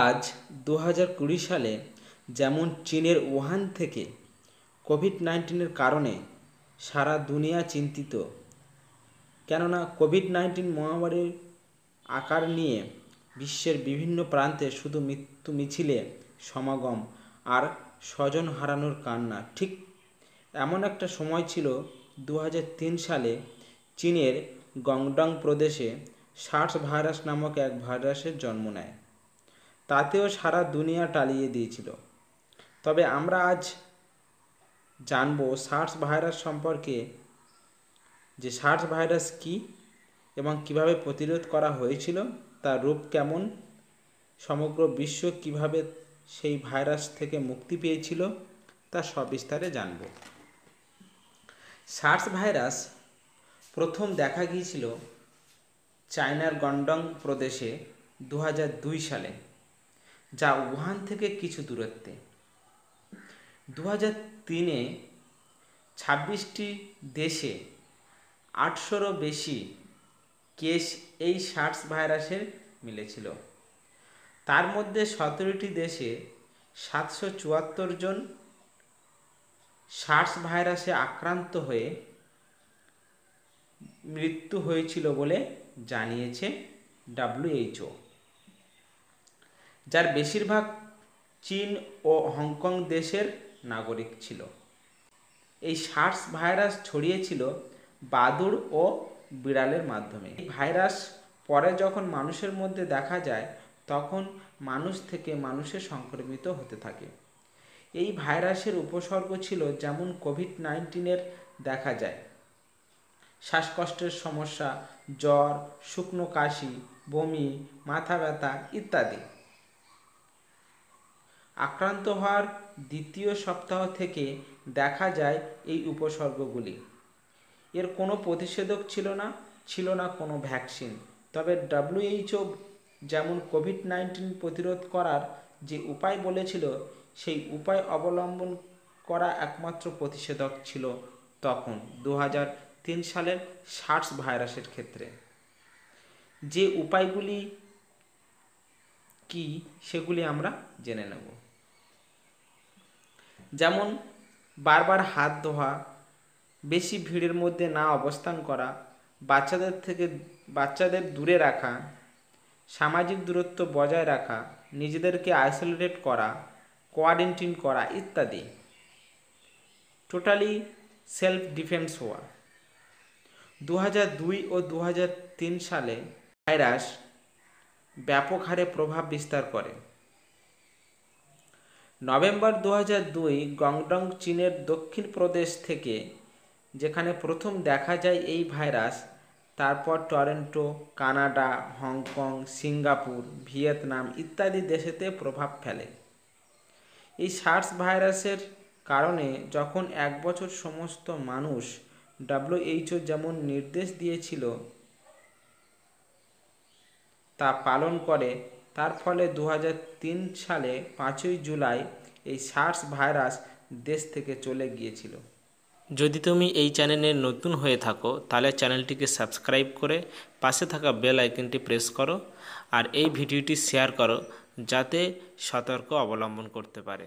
আজ দু কুড়ি সালে যেমন চীনের ওহান থেকে কোভিড নাইন্টিনের কারণে সারা দুনিয়া চিন্তিত কেননা কোভিড নাইন্টিন মহামারীর আকার নিয়ে বিশ্বের বিভিন্ন প্রান্তে শুধু মৃত্যু মিছিলে সমাগম আর স্বজন হারানোর কান্না ঠিক এমন একটা সময় ছিল দু সালে চীনের গংডং প্রদেশে সার্স ভাইরাস নামক এক ভাইরাসের জন্ম নেয় তাতেও সারা দুনিয়া টালিয়ে দিয়েছিল তবে আমরা আজ জানব সার্স ভাইরাস সম্পর্কে যে সার্স ভাইরাস কি এবং কিভাবে প্রতিরোধ করা হয়েছিল তার রূপ কেমন সমগ্র বিশ্ব কিভাবে সেই ভাইরাস থেকে মুক্তি পেয়েছিল তা সবিস্তারে জানব সার্স ভাইরাস প্রথম দেখা গিয়েছিল চায়নার গন্ডং প্রদেশে দু সালে যা উহান থেকে কিছু দূরত্বে দু হাজার তিনে ছাব্বিশটি দেশে আটশোরও বেশি কেস এই সার্স ভাইরাসের মিলেছিল তার মধ্যে সতেরোটি দেশে সাতশো চুয়াত্তর জন সার্স ভাইরাসে আক্রান্ত হয়ে মৃত্যু হয়েছিল বলে জানিয়েছে ডাব্লিউএইচও যার বেশিরভাগ চীন ও হংকং দেশের নাগরিক ছিল এই সার্স ভাইরাস ছড়িয়েছিল বাদুড় ও বিড়ালের মাধ্যমে এই ভাইরাস পরে যখন মানুষের মধ্যে দেখা যায় তখন মানুষ থেকে মানুষে সংক্রমিত হতে থাকে এই ভাইরাসের উপসর্গ ছিল যেমন কোভিড নাইন্টিনের দেখা যায় শ্বাসকষ্টের সমস্যা জ্বর শুকনো কাশি বমি মাথা ব্যথা ইত্যাদি আক্রান্ত হওয়ার দ্বিতীয় সপ্তাহ থেকে দেখা যায় এই উপসর্গগুলি এর কোনো প্রতিষেধক ছিল না ছিল না কোনো ভ্যাকসিন তবে ডাব্লিউএইচও যেমন কোভিড নাইন্টিন প্রতিরোধ করার যে উপায় বলেছিল সেই উপায় অবলম্বন করা একমাত্র প্রতিষেধক ছিল তখন দু সালের সার্স ভাইরাসের ক্ষেত্রে যে উপায়গুলি কি সেগুলি আমরা জেনে নেব যেমন বারবার হাত ধোয়া বেশি ভিড়ের মধ্যে না অবস্থান করা বাচ্চাদের থেকে বাচ্চাদের দূরে রাখা সামাজিক দূরত্ব বজায় রাখা নিজেদেরকে আইসোলেটেড করা কোয়ারেন্টিন করা ইত্যাদি টোটালি সেলফ ডিফেন্স হওয়া দু ও দু সালে ভাইরাস ব্যাপক হারে প্রভাব বিস্তার করে নভেম্বর দু দুই গংডং চীনের দক্ষিণ প্রদেশ থেকে যেখানে প্রথম দেখা যায় এই ভাইরাস তারপর Toronto Canada Hong Kong Singapore Vietnam ইত্যাদি দেশেতে প্রভাব ফেলে এই সার্স ভাইরাসের কারণে যখন এক বছর সমস্ত মানুষ ডাব্লিউএইচও যেমন নির্দেশ দিয়েছিল তা পালন করে তার ফলে দু সালে পাঁচই জুলাই এই সার্স ভাইরাস দেশ থেকে চলে গিয়েছিল যদি তুমি এই চ্যানেলে নতুন হয়ে থাকো তাহলে চ্যানেলটিকে সাবস্ক্রাইব করে পাশে থাকা বেল আইকনটি প্রেস করো আর এই ভিডিওটি শেয়ার করো যাতে সতর্ক অবলম্বন করতে পারে